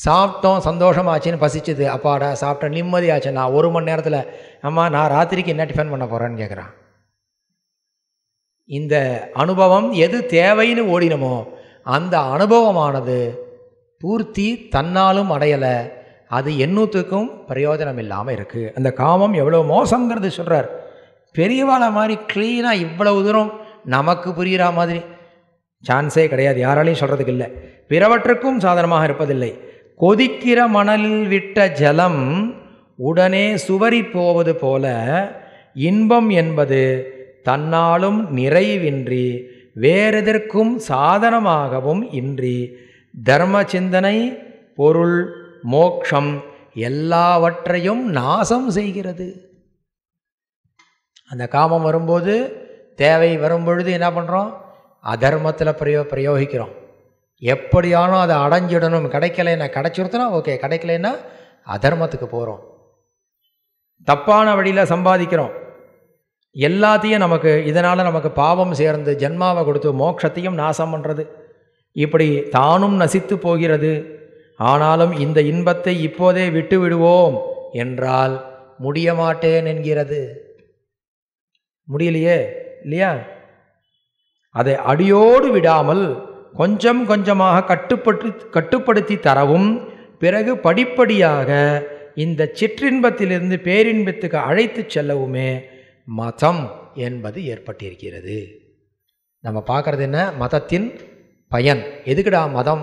சாப்பிட்டோம் சந்தோஷமாச்சுன்னு பசிச்சுது அப்பாடா சாப்பிட்டோம் நான் ஒரு மணி நேரத்தில் அம்மா நான் ராத்திரிக்கு என்ன டிஃபன் பண்ண போகிறேன்னு கேட்குறான் இந்த அனுபவம் எது தேவைன்னு ஓடினமோ அந்த அனுபவமானது பூர்த்தி தன்னாலும் அடையலை அது எண்ணூற்றுக்கும் பிரயோஜனம் இல்லாமல் இருக்குது அந்த காமம் எவ்வளோ மோசங்கிறது சொல்கிறார் பெரியவாளை மாதிரி க்ளீனாக இவ்வளவு தூரம் நமக்கு புரிகிற மாதிரி சான்ஸே கிடையாது யாராலையும் சொல்கிறதுக்கு இல்லை பிறவற்றுக்கும் சாதனமாக இருப்பதில்லை கொதிக்கிற மணலில் விட்ட ஜலம் உடனே சுவரி போவது போல இன்பம் என்பது தன்னாலும் நிறைவின்றி வேறெதற்கும் சாதனமாகவும் இன்றி தர்ம சிந்தனை பொருள் மோக்ஷம் எல்லாவற்றையும் நாசம் செய்கிறது அந்த காமம் வரும்போது தேவை வரும்பொழுது என்ன பண்ணுறோம் அதர்மத்தில் பிரயோ பிரயோகிக்கிறோம் எப்படியானோ அதை அடைஞ்சிடணும் கிடைக்கலைன்னா கிடைச்சிருத்தனா ஓகே கிடைக்கலைன்னா அதர்மத்துக்கு போகிறோம் தப்பான வழியில் சம்பாதிக்கிறோம் எல்லாத்தையும் நமக்கு இதனால் நமக்கு பாவம் சேர்ந்து ஜென்மாவை கொடுத்து மோட்சத்தையும் நாசம் பண்ணுறது இப்படி தானும் நசித்து போகிறது ஆனாலும் இந்த இன்பத்தை இப்போதே விட்டு விடுவோம் என்றால் முடிய மாட்டேன் என்கிறது முடியலையே இல்லையா அதை அடியோடு விடாமல் கொஞ்சம் கொஞ்சமாக கட்டுப்பட்டு கட்டுப்படுத்தி தரவும் பிறகு படிப்படியாக இந்த சிற்றின்பத்திலிருந்து பேரின்பத்துக்கு அழைத்து செல்லவுமே மதம் என்பது ஏற்பட்டிருக்கிறது நம்ம பார்க்குறது என்ன மதத்தின் பயன் எதுக்குடா மதம்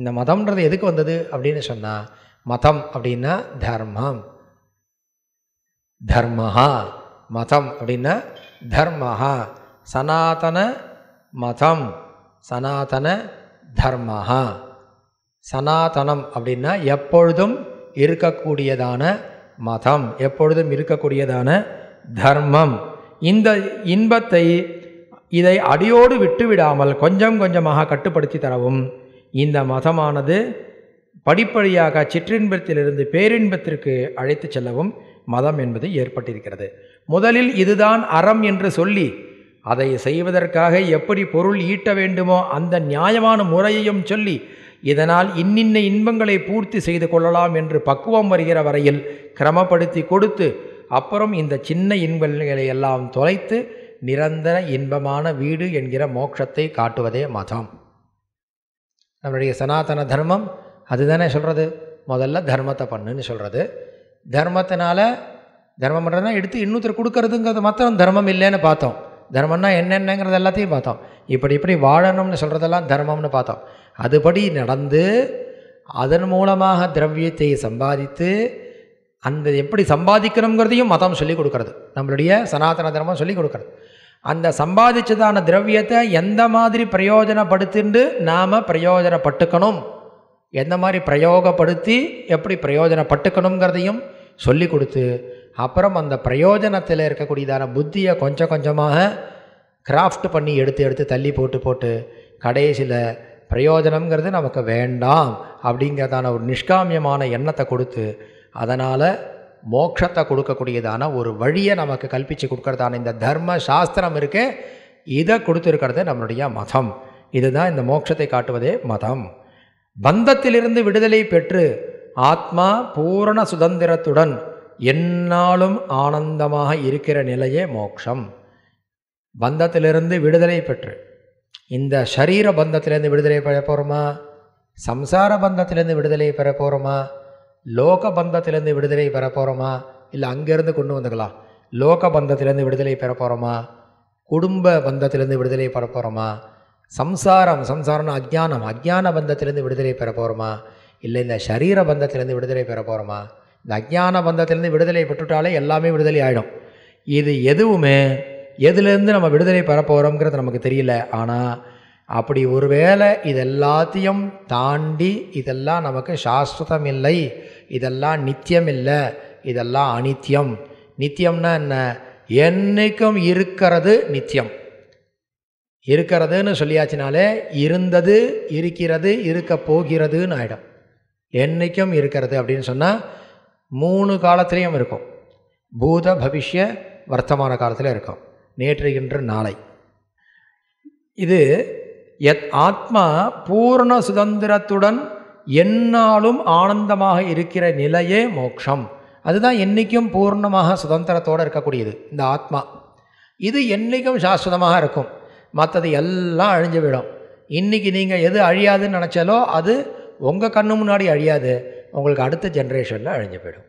இந்த மதம்ன்றது எதுக்கு வந்தது அப்படின்னு சொன்னால் மதம் அப்படின்னா தர்மம் தர்மஹா மதம் அப்படின்னா தர்மஹா சனாதன மதம் சனாதன தர்மஹா சனாதனம் அப்படின்னா எப்பொழுதும் இருக்கக்கூடியதான மதம் எப்பொழுதும் இருக்கக்கூடியதான தர்மம் இந்த இன்பத்தை இதை அடியோடு விட்டுவிடாமல் கொஞ்சம் கொஞ்சமாக கட்டுப்படுத்தி தரவும் இந்த மதமானது படிப்படியாக சிற்றின்பத்திலிருந்து பேரின்பத்திற்கு அழைத்து செல்லவும் மதம் என்பது ஏற்பட்டிருக்கிறது முதலில் இதுதான் அறம் என்று சொல்லி அதை செய்வதற்காக எப்படி பொருள் ஈட்ட வேண்டுமோ அந்த நியாயமான முறையையும் சொல்லி இதனால் இன்னின்ன இன்பங்களை பூர்த்தி செய்து கொள்ளலாம் என்று பக்குவம் வருகிற வரையில் கிரமப்படுத்தி கொடுத்து அப்புறம் இந்த சின்ன இன்பங்களை எல்லாம் தொலைத்து நிரந்தர இன்பமான வீடு என்கிற மோட்சத்தை காட்டுவதே மதம் நம்மளுடைய சனாதன தர்மம் அதுதானே சொல்கிறது முதல்ல தர்மத்தை பண்ணுன்னு சொல்கிறது தர்மத்தினால தர்மம் பண்ணுறதுனா எடுத்து இன்னொருத்தர் கொடுக்கறதுங்கிறது மாத்திரம் தர்மம் இல்லைன்னு பார்த்தோம் தர்மம்னா என்னென்னங்கிறது எல்லாத்தையும் பார்த்தோம் இப்படி இப்படி வாழணும்னு சொல்கிறதெல்லாம் தர்மம்னு பார்த்தோம் அதுபடி நடந்து அதன் மூலமாக திரவியத்தை சம்பாதித்து அந்த எப்படி சம்பாதிக்கணுங்கிறதையும் மதம் சொல்லிக் கொடுக்கறது நம்மளுடைய சனாதன தர்மம் சொல்லிக் கொடுக்கறது அந்த சம்பாதிச்சதான திரவியத்தை எந்த மாதிரி பிரயோஜனப்படுத்திண்டு நாம் பிரயோஜனப்பட்டுக்கணும் எந்த மாதிரி பிரயோகப்படுத்தி எப்படி பிரயோஜனப்பட்டுக்கணுங்கிறதையும் சொல்லி கொடுத்து அப்புறம் அந்த பிரயோஜனத்தில் இருக்கக்கூடியதான புத்தியை கொஞ்சம் கொஞ்சமாக கிராஃப்ட் பண்ணி எடுத்து எடுத்து தள்ளி போட்டு போட்டு கடைசியில் பிரயோஜனங்கிறது நமக்கு வேண்டாம் அப்படிங்கிறதான ஒரு நிஷ்காமியமான எண்ணத்தை கொடுத்து அதனால் மோட்சத்தை கொடுக்கக்கூடியதான ஒரு வழியை நமக்கு கல்பித்து கொடுக்கறதான இந்த தர்ம சாஸ்திரம் இருக்கே இதை கொடுத்துருக்கிறது நம்மளுடைய மதம் இதுதான் இந்த மோட்சத்தை காட்டுவதே மதம் பந்தத்திலிருந்து விடுதலை பெற்று ஆத்மா பூரண சுதந்திரத்துடன் என்னாலும் ஆனந்தமாக இருக்கிற நிலையே மோக்ஷம் பந்தத்திலிருந்து விடுதலை பெற்று இந்த சரீர பந்தத்திலேருந்து விடுதலை பெற போகிறோமா சம்சார பந்தத்திலேருந்து விடுதலை பெற போகிறோமா லோக பந்தத்திலேருந்து விடுதலை பெற போகிறோமா இல்லை அங்கேருந்து கொண்டு வந்துக்கலாம் லோக பந்தத்திலேருந்து விடுதலை பெற போகிறோமா குடும்ப பந்தத்திலேருந்து விடுதலை பெற போகிறோமா சம்சாரம் சம்சாரம்னா அஜ்ஞானம் அஜ்ஞான பந்தத்திலேருந்து விடுதலை பெற போகிறோமா இல்லை இந்த சரீர பந்தத்திலேருந்து விடுதலை பெற போகிறோமா இந்த அஜ்ஞான பந்தத்திலேருந்து விடுதலை பெற்றுட்டாலே எல்லாமே விடுதலை ஆகிடும் இது எதுவுமே எதுலேருந்து நம்ம விடுதலை பெற போகிறோங்கிறது நமக்கு தெரியல ஆனால் அப்படி ஒருவேளை இது எல்லாத்தையும் தாண்டி இதெல்லாம் நமக்கு சாஸ்வதம் இல்லை இதெல்லாம் நித்தியம் இல்லை இதெல்லாம் அனித்தியம் நித்தியம்னா என்ன என்றைக்கும் இருக்கிறது நித்தியம் இருக்கிறதுன்னு சொல்லியாச்சுனாலே இருந்தது இருக்கிறது இருக்க போகிறதுன்னு ஆகிடும் என்றைக்கும் இருக்கிறது அப்படின்னு சொன்னால் மூணு காலத்துலேயும் இருக்கும் பூத பவிஷ்ய வர்த்தமான காலத்தில் இருக்கும் நேற்று இன்று நாளை இது எத் ஆத்மா பூர்ண சுதந்திரத்துடன் என்னாலும் ஆனந்தமாக இருக்கிற நிலையே மோட்சம் அதுதான் என்றைக்கும் பூர்ணமாக சுதந்திரத்தோடு இருக்கக்கூடியது இந்த ஆத்மா இது என்றைக்கும் சாஸ்வதமாக இருக்கும் மற்றது எல்லாம் அழிஞ்சு விடும் இன்றைக்கி நீங்கள் எது அழியாதுன்னு நினச்சாலோ அது உங்கள் கண்ணு முன்னாடி அழியாது உங்களுக்கு அடுத்த ஜென்ரேஷனில் அழிஞ்சு போயிடும்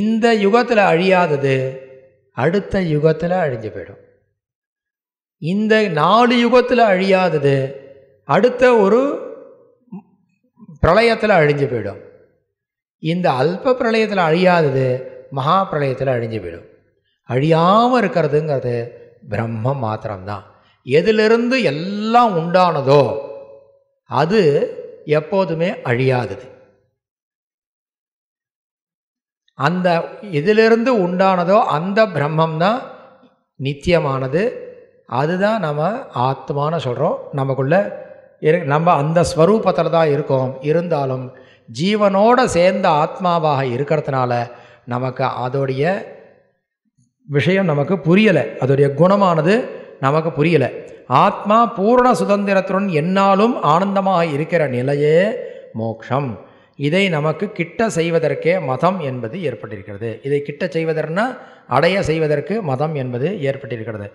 இந்த யுகத்தில் அழியாதது அடுத்த யுகத்தில் அழிஞ்சு போயிடும் இந்த நாலு யுகத்தில் அழியாதது அடுத்த ஒரு பிரளயத்தில் அழிஞ்சு போயிடும் இந்த அல்ப பிரளயத்தில் அழியாதது மகா பிரளயத்தில் அழிஞ்சு போயிடும் அழியாமல் இருக்கிறதுங்கிறது பிரம்மம் மாத்திரம்தான் எதிலிருந்து எல்லாம் உண்டானதோ அது எப்போதுமே அழியாதது அந்த இதிலிருந்து உண்டானதோ அந்த பிரம்மம் தான் நித்தியமானது அதுதான் நம்ம ஆத்மான்னு சொல்கிறோம் நமக்குள்ளே இரு நம்ம அந்த ஸ்வரூபத்தில் தான் இருக்கோம் இருந்தாலும் ஜீவனோடு சேர்ந்த ஆத்மாவாக இருக்கிறதுனால நமக்கு அதோடைய விஷயம் நமக்கு புரியலை அதோடைய குணமானது நமக்கு புரியலை ஆத்மா பூர்ண சுதந்திரத்துடன் என்னாலும் ஆனந்தமாக இருக்கிற நிலையே மோக்ஷம் இதை நமக்கு கிட்ட செய்வதற்கே மதம் என்பது ஏற்பட்டிருக்கிறது இதை கிட்ட செய்வதற்னா அடைய செய்வதற்கு மதம் என்பது ஏற்பட்டிருக்கிறது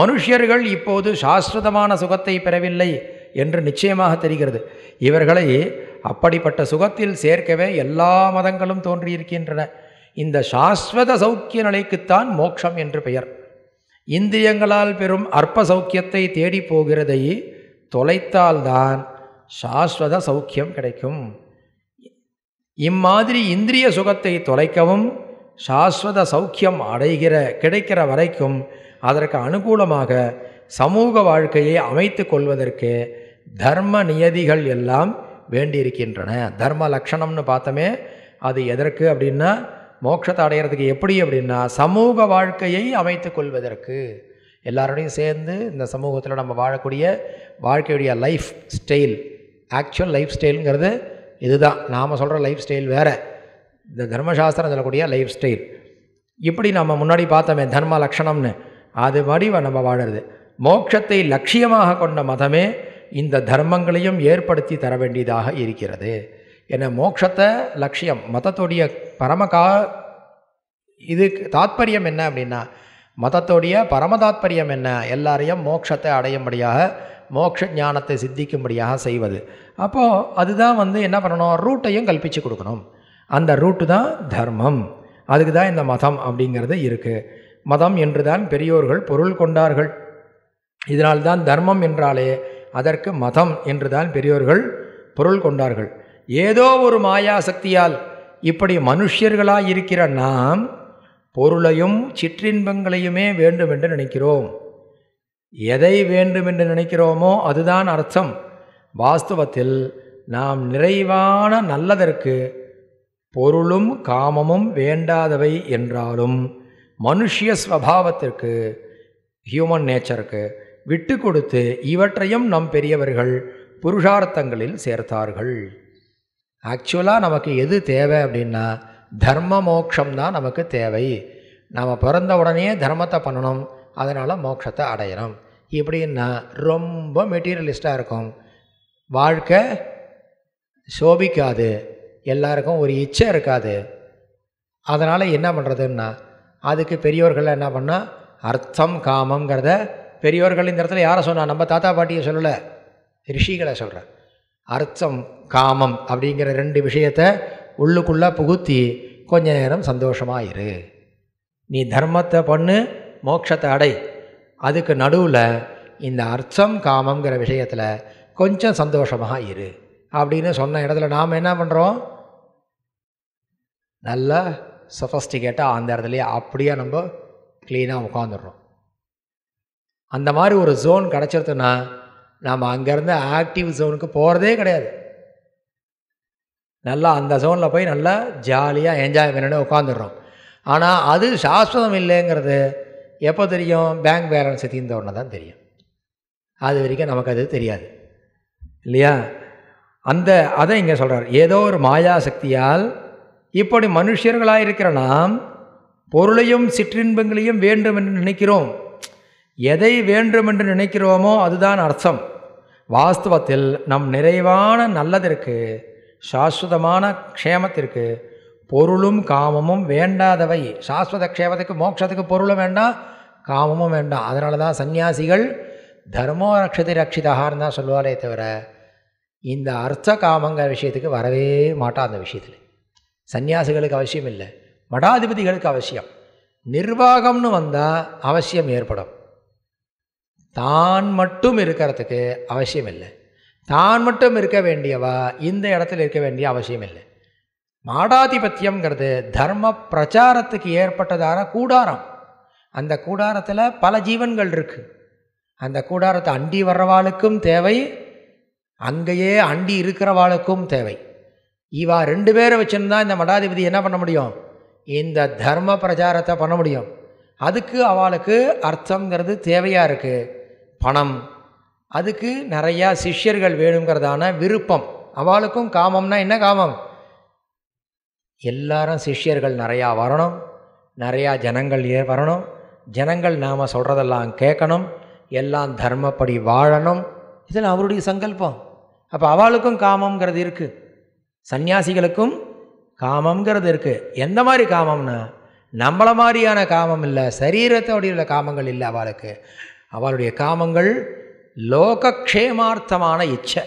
மனுஷியர்கள் இப்போது சாஸ்வதமான சுகத்தை பெறவில்லை என்று நிச்சயமாக தெரிகிறது இவர்களை அப்படிப்பட்ட சுகத்தில் சேர்க்கவே எல்லா மதங்களும் தோன்றியிருக்கின்றன இந்த சாஸ்வத சௌக்கிய நிலைக்குத்தான் மோட்சம் என்று பெயர் இந்திரியங்களால் பெறும் அற்ப சௌக்கியத்தை தேடி போகிறதை தொலைத்தால்தான் சாஸ்வத சௌக்கியம் கிடைக்கும் இம்மாதிரி இந்திரிய சுகத்தை தொலைக்கவும் சாஸ்வத சௌக்கியம் அடைகிற கிடைக்கிற வரைக்கும் அதற்கு அனுகூலமாக சமூக வாழ்க்கையை அமைத்து கொள்வதற்கு தர்ம நியதிகள் எல்லாம் வேண்டியிருக்கின்றன தர்ம லக்ஷணம்னு பார்த்தோமே அது எதற்கு அப்படின்னா மோட்சத்தை அடையிறதுக்கு எப்படி அப்படின்னா சமூக வாழ்க்கையை அமைத்து கொள்வதற்கு எல்லாரோடையும் சேர்ந்து இந்த சமூகத்தில் நம்ம வாழக்கூடிய வாழ்க்கையுடைய லைஃப் ஸ்டைல் ஆக்சுவல் லைஃப் ஸ்டைலுங்கிறது இதுதான் நாம் சொல்கிற லைஃப் ஸ்டைல் வேறு இந்த தர்மசாஸ்திரம் சொல்லக்கூடிய லைஃப் ஸ்டைல் இப்படி நம்ம முன்னாடி பார்த்தோமே தர்ம லக்ஷணம்னு அது மாதிரி நம்ம வாழறது மோட்சத்தை லட்சியமாக கொண்ட மதமே இந்த தர்மங்களையும் ஏற்படுத்தி தர வேண்டியதாக இருக்கிறது என மோட்சத்தை லட்சியம் மதத்துடைய பரமகா இது தாத்பரியம் என்ன அப்படின்னா மதத்துடைய பரம தாத்பரியம் என்ன எல்லாரையும் மோட்சத்தை அடையும்படியாக மோக்ஷ ஞானத்தை சித்திக்கும்படியாக செய்வது அப்போது அதுதான் வந்து என்ன பண்ணணும் ரூட்டையும் கல்பித்து கொடுக்கணும் அந்த ரூட்டு தான் தர்மம் அதுக்கு தான் இந்த மதம் அப்படிங்கிறது இருக்குது மதம் என்று தான் பெரியோர்கள் பொருள் கொண்டார்கள் இதனால்தான் தர்மம் என்றாலே அதற்கு மதம் என்றுதான் பெரியோர்கள் பொருள் கொண்டார்கள் ஏதோ ஒரு மாயா சக்தியால் இப்படி மனுஷியர்களாக இருக்கிற நாம் பொருளையும் சிற்றின்பங்களையுமே வேண்டும் என்று நினைக்கிறோம் எதை வேண்டும் என்று நினைக்கிறோமோ அதுதான் அர்த்தம் வாஸ்தவத்தில் நாம் நிறைவான நல்லதற்கு பொருளும் காமமும் வேண்டாதவை என்றாலும் மனுஷிய ஸ்வபாவத்திற்கு ஹியூமன் நேச்சருக்கு விட்டு கொடுத்து இவற்றையும் நம் பெரியவர்கள் புருஷார்த்தங்களில் சேர்த்தார்கள் ஆக்சுவலாக நமக்கு எது தேவை அப்படின்னா தர்ம மோட்சம் தான் நமக்கு தேவை நாம் பிறந்த உடனே தர்மத்தை பண்ணணும் அதனால் மோட்சத்தை அடையணும் இப்படின்னா ரொம்ப மெட்டீரியலிஸ்டாக இருக்கும் வாழ்க்கை சோபிக்காது எல்லாருக்கும் ஒரு இச்சை இருக்காது அதனால் என்ன பண்ணுறதுன்னா அதுக்கு பெரியவர்கள் என்ன பண்ணால் அர்த்தம் காமங்கிறத பெரியோர்கள் இந்த இடத்துல யாரை சொன்னால் நம்ம தாத்தா பாட்டியை சொல்லலை ரிஷிகளை சொல்கிறேன் அர்த்தம் காமம் அப்படிங்கிற ரெண்டு விஷயத்தை உள்ளுக்குள்ளே புகுத்தி கொஞ்ச நேரம் சந்தோஷமாக இரு நீ தர்மத்தை பண்ணு மோட்சத்தை அடை அதுக்கு நடுவில் இந்த அர்த்தம் காமங்கிற விஷயத்தில் கொஞ்சம் சந்தோஷமாக இரு அப்படின்னு சொன்ன இடத்துல நாம் என்ன பண்ணுறோம் நல்லா சஃபஸ்டிகேட்டாக அந்த இடத்துலையே அப்படியே நம்ம க்ளீனாக உட்காந்துடுறோம் அந்த மாதிரி ஒரு ஜோன் கிடச்சிருதுன்னா நாம் அங்கேருந்து ஆக்டிவ் ஜோனுக்கு போகிறதே கிடையாது நல்லா அந்த ஜோனில் போய் நல்லா ஜாலியாக என்ஜாய் பண்ணிட்டு உட்காந்துடுறோம் ஆனால் அது சாஸ்வதம் இல்லைங்கிறது எப்போ தெரியும் பேங்க் பேலன்ஸை தீர்ந்த உடனே தான் தெரியும் அது வரைக்கும் நமக்கு அது தெரியாது இல்லையா அந்த அதை இங்கே சொல்கிறார் ஏதோ ஒரு மாயா சக்தியால் இப்படி மனுஷர்களாக இருக்கிற நாம் பொருளையும் சிற்றின்பங்களையும் வேண்டும் என்று நினைக்கிறோம் எதை வேண்டும் என்று நினைக்கிறோமோ அதுதான் அர்த்தம் வாஸ்தவத்தில் நம் நிறைவான நல்லதற்கு சாஸ்வதமான க்ஷேமத்திற்கு பொருளும் காமமும் வேண்டாதவை சாஸ்வத க்ஷேமத்துக்கு மோட்சத்துக்கு பொருளும் வேண்டாம் காமமும் வேண்டாம் அதனால தான் சன்னியாசிகள் தர்மோ ரக்ஷதி ரக்ஷிதகான்னு தான் சொல்லுவாரே தவிர இந்த அர்த்த காமங்கிற விஷயத்துக்கு வரவே மாட்டான் அந்த விஷயத்தில் சன்னியாசிகளுக்கு அவசியம் இல்லை மடாதிபதிகளுக்கு அவசியம் நிர்வாகம்னு வந்தால் அவசியம் ஏற்படும் தான் மட்டும் இருக்கிறதுக்கு அவசியம் இல்லை தான் மட்டும் இருக்க வேண்டியவா இந்த இடத்துல இருக்க வேண்டிய அவசியம் இல்லை மாடாதிபத்தியம்ங்கிறது தர்ம பிரச்சாரத்துக்கு ஏற்பட்டதான கூடாரம் அந்த கூடாரத்தில் பல ஜீவன்கள் இருக்குது அந்த கூடாரத்தை அண்டி வர்றவாளுக்கும் தேவை அங்கேயே அண்டி இருக்கிறவாளுக்கும் தேவை இவா ரெண்டு பேரை வச்சுருந்தா இந்த மடாதிபதி என்ன பண்ண முடியும் இந்த தர்ம பிரச்சாரத்தை பண்ண முடியும் அதுக்கு அவளுக்கு அர்த்தங்கிறது தேவையாக இருக்குது பணம் அதுக்கு நிறையா சிஷ்யர்கள் வேணுங்கிறதான விருப்பம் அவளுக்கும் காமம்னா என்ன காமம் எல்லாரும் சிஷ்யர்கள் நிறையா வரணும் நிறையா ஜனங்கள் ஏ வரணும் ஜனங்கள் நாம் சொல்கிறதெல்லாம் கேட்கணும் எல்லாம் தர்மப்படி வாழணும் இதில் அவருடைய சங்கல்பம் அப்போ அவளுக்கும் காமங்கிறது இருக்குது சந்நியாசிகளுக்கும் காமங்கிறது இருக்குது எந்த மாதிரி காமம்னா நம்மளை மாதிரியான காமம் இல்லை சரீரத்தோடைய உள்ள காமங்கள் இல்லை அவளுக்கு அவளுடைய காமங்கள் லோகக்ஷேமார்த்தமான இச்சை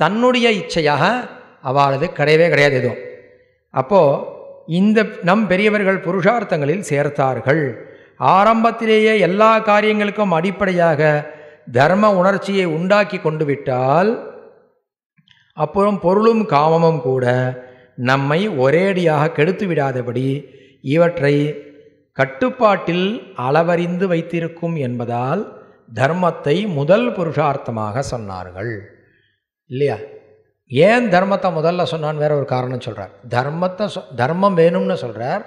தன்னுடைய இச்சையாக அவளது கிடையவே கிடையாது எதுவும் அப்போது இந்த நம் பெரியவர்கள் புருஷார்த்தங்களில் சேர்த்தார்கள் ஆரம்பத்திலேயே எல்லா காரியங்களுக்கும் அடிப்படையாக தர்ம உணர்ச்சியை உண்டாக்கி கொண்டு விட்டால் அப்புறம் பொருளும் காமமும் கூட நம்மை ஒரேடியாக கெடுத்து விடாதபடி இவற்றை கட்டுப்பாட்டில் அளவறிந்து வைத்திருக்கும் என்பதால் தர்மத்தை முதல் புருஷார்த்தமாக சொன்னார்கள் இல்லையா ஏன் தர்மத்தை முதல்ல சொன்னான்னு வேற ஒரு காரணம் சொல்கிறார் தர்மத்தை சொ தர்மம் வேணும்னு சொல்கிறார்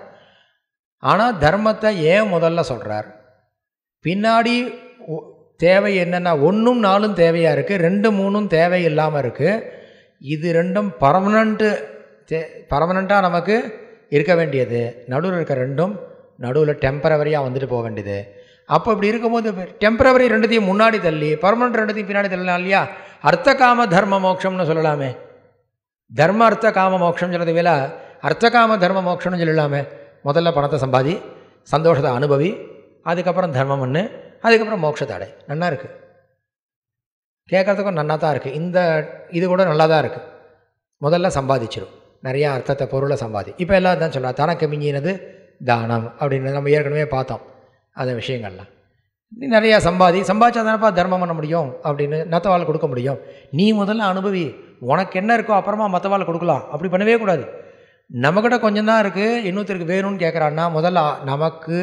ஆனால் தர்மத்தை ஏன் முதல்ல சொல்கிறார் பின்னாடி தேவை என்னென்னா ஒன்றும் நாலும் தேவையாக இருக்குது ரெண்டு மூணும் தேவை இல்லாமல் இருக்குது இது ரெண்டும் பர்மனண்ட்டு தே பர்மனண்ட்டாக நமக்கு இருக்க வேண்டியது நடுவில் இருக்க ரெண்டும் நடுவில் டெம்பரவரியாக வந்துட்டு போக வேண்டியது அப்போ அப்படி இருக்கும்போது டெம்பரவரி ரெண்டுத்தையும் முன்னாடி தள்ளி பர்மனண்ட் ரெண்டுத்தையும் பின்னாடி தள்ளலாம் இல்லையா அர்த்த காம தர்ம மோட்சம்னு சொல்லலாமே தர்ம அர்த்த காம மோட்சம் சொல்கிறது வேலை அர்த்த காம தர்ம மோட்சம்னு சொல்லலாமே முதல்ல பணத்தை சம்பாதி சந்தோஷத்தை அனுபவி அதுக்கப்புறம் தர்மம் ஒன்று அதுக்கப்புறம் மோட்சத்தாடை நல்லா இருக்குது கேட்குறதுக்கும் நல்லா தான் இருக்குது இந்த இது கூட நல்லா தான் இருக்குது முதல்ல சம்பாதிச்சிடும் நிறையா அர்த்தத்தை பொருளை சம்பாதி இப்போ எல்லாம் தான் சொல்கிறேன் தனக்கு மிஞ்சினது தானம் அப்படின்னு நம்ம ஏற்கனவே பார்த்தோம் அந்த விஷயங்கள்லாம் நீ நிறையா சம்பாதி சம்பாதிச்சா தானப்பா தர்மம் பண்ண முடியும் அப்படின்னு நத்தவாள் கொடுக்க முடியும் நீ முதல்ல அனுபவி உனக்கு என்ன இருக்கோ அப்புறமா மற்றவாள் கொடுக்கலாம் அப்படி பண்ணவே கூடாது நம்மக்கிட்ட கொஞ்சம் தான் இருக்குது இன்னொருத்தருக்கு வேணும்னு கேட்குறான்னா முதல்ல நமக்கு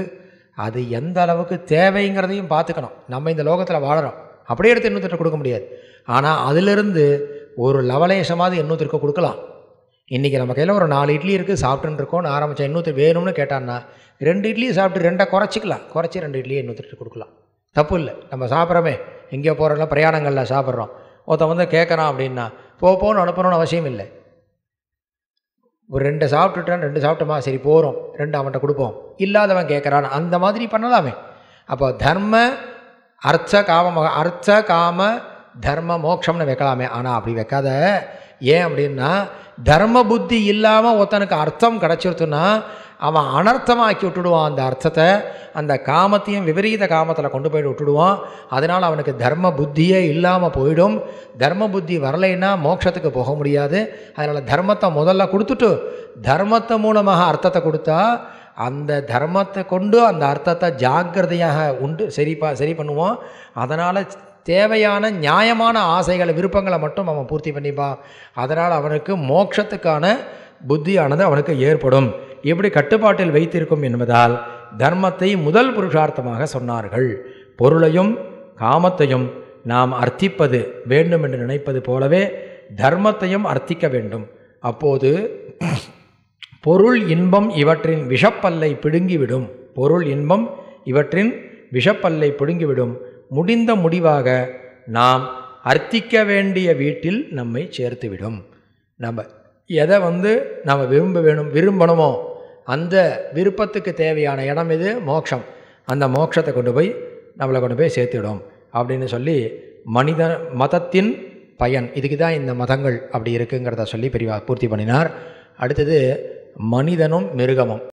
அது எந்த அளவுக்கு தேவைங்கிறதையும் பார்த்துக்கணும் நம்ம இந்த லோகத்தில் வாழறோம் அப்படியே எடுத்து இன்னொருத்தருக்கு கொடுக்க முடியாது ஆனால் அதிலிருந்து ஒரு லவலேஷமாவது இன்னொருத்தருக்கு கொடுக்கலாம் இன்றைக்கி நம்ம கையில் ஒரு நாலு இட்லி இருக்குது சாப்பிட்டுருக்கோன்னு ஆரம்பித்தா இன்னொருத்தர் வேணும்னு கேட்டான்னா ரெண்டு இட்லியும் சாப்பிட்டு ரெண்டை குறைச்சிக்கலாம் குறைச்சி ரெண்டு இட்லியும் இன்னொருத்தருக்கு கொடுக்கலாம் தப்பு இல்லை நம்ம சாப்பிட்றோமே எங்கேயோ போகிறோம்ல பிரயாணங்களில் சாப்பிட்றோம் ஒருத்தன் வந்து கேட்குறான் அப்படின்னா போ போன்னு அனுப்பணும்னு அவசியம் இல்லை ஒரு ரெண்டு சாப்பிட்டுட்டான் ரெண்டு சாப்பிட்டோமா சரி போகிறோம் ரெண்டு அவன்கிட்ட கொடுப்போம் இல்லாதவன் கேட்குறான் அந்த மாதிரி பண்ணலாமே அப்போ தர்ம அர்த்த காம அர்த்த காம தர்ம மோட்சம்னு வைக்கலாமே ஆனால் அப்படி வைக்காத ஏன் அப்படின்னா தர்ம புத்தி இல்லாமல் ஒருத்தனுக்கு அர்த்தம் கிடச்சிருத்துன்னா அவன் அனர்த்தமாக்கி விட்டுடுவான் அந்த அர்த்தத்தை அந்த காமத்தையும் விபரீத காமத்தில் கொண்டு போயிட்டு விட்டுடுவான் அதனால் அவனுக்கு தர்ம புத்தியே இல்லாமல் போயிடும் தர்ம புத்தி வரலைன்னா மோட்சத்துக்கு போக முடியாது அதனால் தர்மத்தை முதல்ல கொடுத்துட்டு தர்மத்தை மூலமாக அர்த்தத்தை கொடுத்தா அந்த தர்மத்தை கொண்டு அந்த அர்த்தத்தை ஜாக்கிரதையாக உண்டு சரி பா சரி பண்ணுவோம் அதனால் தேவையான நியாயமான ஆசைகளை விருப்பங்களை மட்டும் அவன் பூர்த்தி பண்ணிப்பான் அதனால் அவனுக்கு மோட்சத்துக்கான புத்தியானது அவனுக்கு ஏற்படும் இப்படி கட்டுப்பாட்டில் வைத்திருக்கும் என்பதால் தர்மத்தை முதல் புருஷார்த்தமாக சொன்னார்கள் பொருளையும் காமத்தையும் நாம் அர்த்திப்பது வேண்டும் என்று நினைப்பது போலவே தர்மத்தையும் அர்த்திக்க வேண்டும் அப்போது பொருள் இன்பம் இவற்றின் விஷப்பல்லை பிடுங்கிவிடும் பொருள் இன்பம் இவற்றின் விஷப்பல்லை பிடுங்கிவிடும் முடிந்த முடிவாக நாம் அர்த்திக்க வேண்டிய வீட்டில் நம்மை சேர்த்துவிடும் நம்ம எதை வந்து நம்ம விரும்ப வேணும் விரும்பணுமோ அந்த விருப்பத்துக்கு தேவையான இடம் இது மோட்சம் அந்த மோட்சத்தை கொண்டு போய் நம்மளை கொண்டு போய் சேர்த்துவிடும் அப்படின்னு சொல்லி மனித மதத்தின் பயன் இதுக்கு தான் இந்த மதங்கள் அப்படி இருக்குங்கிறத சொல்லி பெரிய பூர்த்தி பண்ணினார் அடுத்தது மனிதனும் மிருகமும்